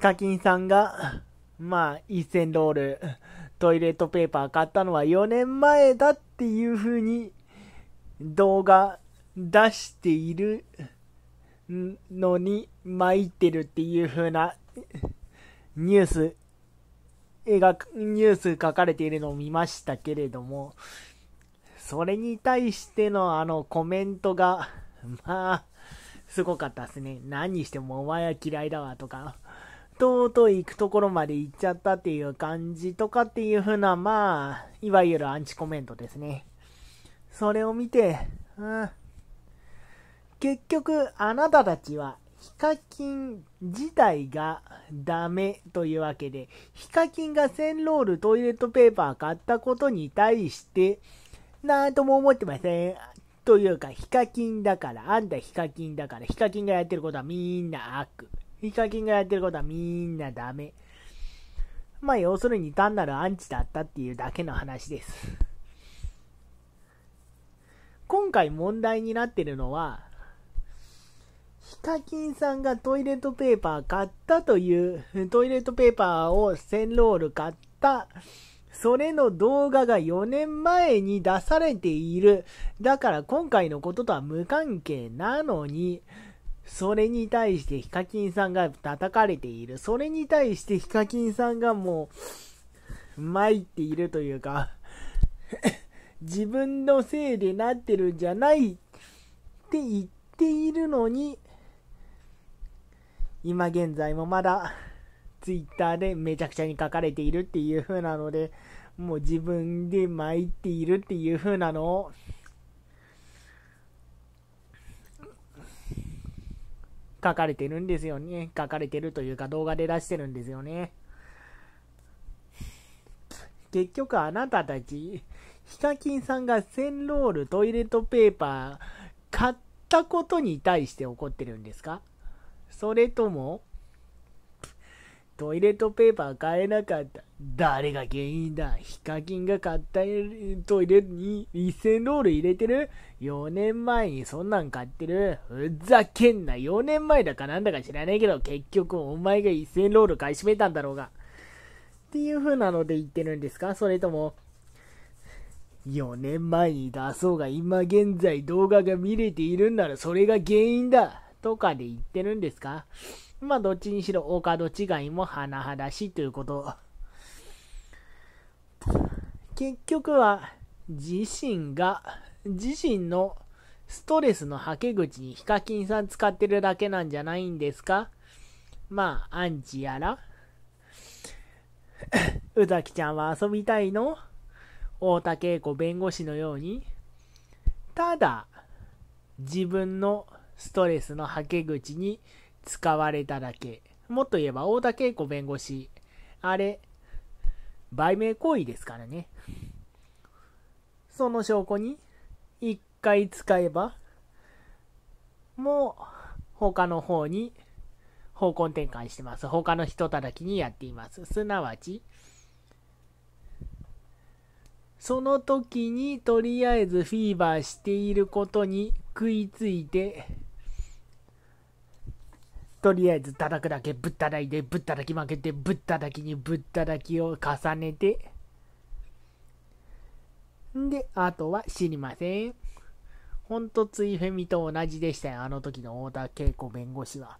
カキンさんが、まあ、1000ロール、トイレットペーパー買ったのは4年前だっていう風に動画出しているのに参ってるっていう風なニュース、映画、ニュース書かれているのを見ましたけれども、それに対してのあのコメントが、まあ、すごかったですね。何にしてもお前は嫌いだわとか、とうとう行くところまで行っちゃったっていう感じとかっていう風な、まあ、いわゆるアンチコメントですね。それを見て、うん、結局、あなたたちは、ヒカキン自体がダメというわけで、ヒカキンが1000ロールトイレットペーパー買ったことに対して、なんとも思ってません。というか、ヒカキンだから、あんたヒカキンだから、ヒカキンがやってることはみんな悪。ヒカキンがやってることはみんなダメ。まあ要するに単なるアンチだったっていうだけの話です。今回問題になってるのは、ヒカキンさんがトイレットペーパー買ったという、トイレットペーパーを1000ロール買った、それの動画が4年前に出されている。だから今回のこととは無関係なのに、それに対してヒカキンさんが叩かれている。それに対してヒカキンさんがもう、参っているというか 自分のせいでなってるんじゃないって言っているのに、今現在もまだ、ツイッターでめちゃくちゃに書かれているっていう風なので、もう自分で参っているっていう風なのを、書かれてるんですよね。書かれてるというか動画で出してるんですよね。結局あなたたち、ヒカキンさんが1000ロール、トイレットペーパー買ったことに対して怒ってるんですかそれとも、トイレットペーパー買えなかった。誰が原因だヒカキンが買ったトイレに1000ロール入れてる ?4 年前にそんなん買ってるふざけんな !4 年前だかなんだか知らねえけど、結局お前が1000ロール買い占めたんだろうが。っていう風なので言ってるんですかそれとも、4年前に出そうが今現在動画が見れているんならそれが原因だとかで言ってるんですかまあ、どっちにしろ、大角違いも甚だしいということ。結局は、自身が、自身のストレスのはけ口にヒカキンさん使ってるだけなんじゃないんですかまあ、アンチやら。宇崎ちゃんは遊びたいの太田恵子弁護士のように。ただ、自分のストレスのはけ口に使われただけ。もっと言えば、大田恵子弁護士、あれ、売名行為ですからね。その証拠に、一回使えば、もう、他の方に方向転換してます。他の人たたきにやっています。すなわち、その時にとりあえずフィーバーしていることに食いついてとりあえず叩くだけぶったたいてぶったたき負けてぶったたきにぶったたきを重ねてんであとは知りませんほんとついフェミと同じでしたよあの時の太田恵子弁護士は